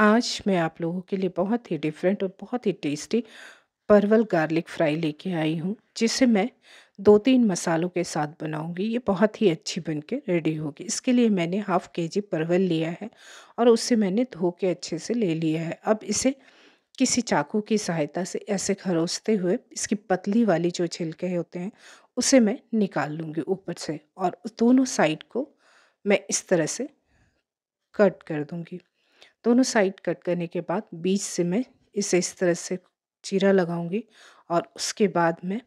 आज मैं आप लोगों के लिए बहुत ही डिफरेंट और बहुत ही टेस्टी परवल गार्लिक फ्राई लेके आई हूँ जिसे मैं दो तीन मसालों के साथ बनाऊंगी ये बहुत ही अच्छी बन के रेडी होगी इसके लिए मैंने हाफ़ के जी परवल लिया है और उसे मैंने धो के अच्छे से ले लिया है अब इसे किसी चाकू की सहायता से ऐसे खरोसते हुए इसकी पतली वाली जो छिलके होते हैं उसे मैं निकाल लूँगी ऊपर से और दोनों साइड को मैं इस तरह से कट कर दूँगी दोनों साइड कट करने के बाद बीच से मैं इसे इस तरह से चीरा लगाऊंगी और उसके बाद मैं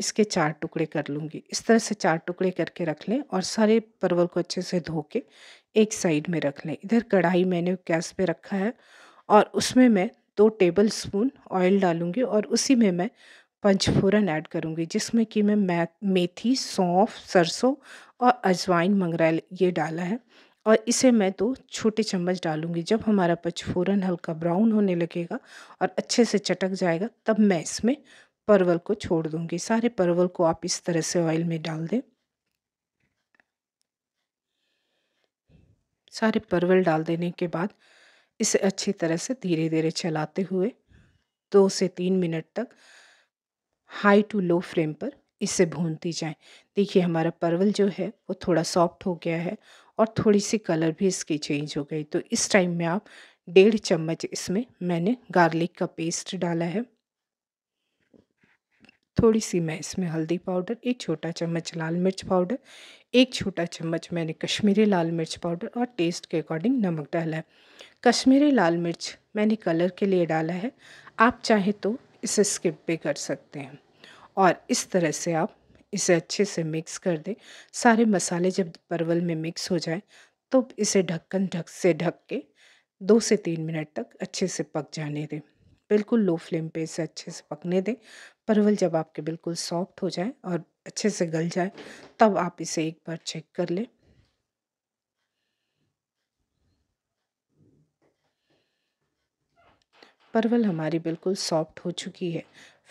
इसके चार टुकड़े कर लूँगी इस तरह से चार टुकड़े करके रख लें और सारे परवल को अच्छे से धो के एक साइड में रख लें इधर कढ़ाई मैंने गैस पे रखा है और उसमें मैं दो टेबल स्पून ऑयल डालूँगी और उसी में मैं पंचफोरन ऐड करूँगी जिसमें कि मैं मेथी सौंफ सरसों और अजवाइन मंगरैल ये डाला है और इसे मैं दो तो छोटे चम्मच डालूंगी जब हमारा पचफोरन हल्का ब्राउन होने लगेगा और अच्छे से चटक जाएगा तब मैं इसमें परवल को छोड़ दूँगी सारे परवल को आप इस तरह से ऑयल में डाल दें सारे परवल डाल देने के बाद इसे अच्छी तरह से धीरे धीरे चलाते हुए दो से तीन मिनट तक हाई टू लो फ्लेम पर इसे भूनती जाएं देखिए हमारा परवल जो है वो थोड़ा सॉफ्ट हो गया है और थोड़ी सी कलर भी इसकी चेंज हो गई तो इस टाइम में आप डेढ़ चम्मच इसमें मैंने गार्लिक का पेस्ट डाला है थोड़ी सी मैं इसमें हल्दी पाउडर एक छोटा चम्मच लाल मिर्च पाउडर एक छोटा चम्मच मैंने कश्मीरी लाल मिर्च पाउडर और टेस्ट के अकॉर्डिंग नमक डाला है कश्मीरी लाल मिर्च मैंने कलर के लिए डाला है आप चाहे तो इसे स्किप भी कर सकते हैं और इस तरह से आप इसे अच्छे से मिक्स कर दें सारे मसाले जब परवल में मिक्स हो जाए तो इसे ढक्कन ढक से ढक के दो से तीन मिनट तक अच्छे से पक जाने दें बिल्कुल लो फ्लेम पे इसे अच्छे से पकने दें परवल जब आपके बिल्कुल सॉफ्ट हो जाए और अच्छे से गल जाए तब आप इसे एक बार चेक कर लें परवल हमारी बिल्कुल सॉफ्ट हो चुकी है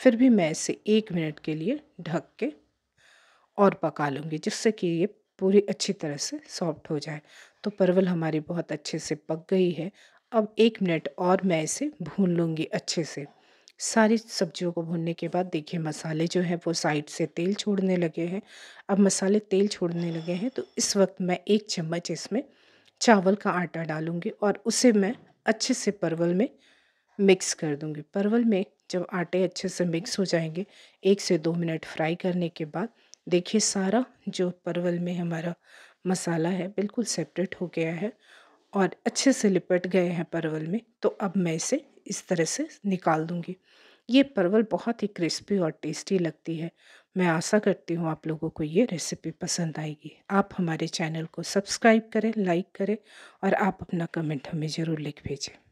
फिर भी मैं इसे एक मिनट के लिए ढक के और पका लूँगी जिससे कि ये पूरी अच्छी तरह से सॉफ्ट हो जाए तो परवल हमारी बहुत अच्छे से पक गई है अब एक मिनट और मैं इसे भून लूँगी अच्छे से सारी सब्जियों को भूनने के बाद देखिए मसाले जो हैं वो साइड से तेल छोड़ने लगे हैं अब मसाले तेल छोड़ने लगे हैं तो इस वक्त मैं एक चम्मच इसमें चावल का आटा डालूँगी और उसे मैं अच्छे से परवल में मिक्स कर दूँगी परवल में जब आटे अच्छे से मिक्स हो जाएंगे एक से दो मिनट फ्राई करने के बाद देखिए सारा जो परवल में हमारा मसाला है बिल्कुल सेपरेट हो गया है और अच्छे से लिपट गए हैं परवल में तो अब मैं इसे इस तरह से निकाल दूँगी ये परवल बहुत ही क्रिस्पी और टेस्टी लगती है मैं आशा करती हूँ आप लोगों को ये रेसिपी पसंद आएगी आप हमारे चैनल को सब्सक्राइब करें लाइक करें और आप अपना कमेंट हमें ज़रूर लिख भेजें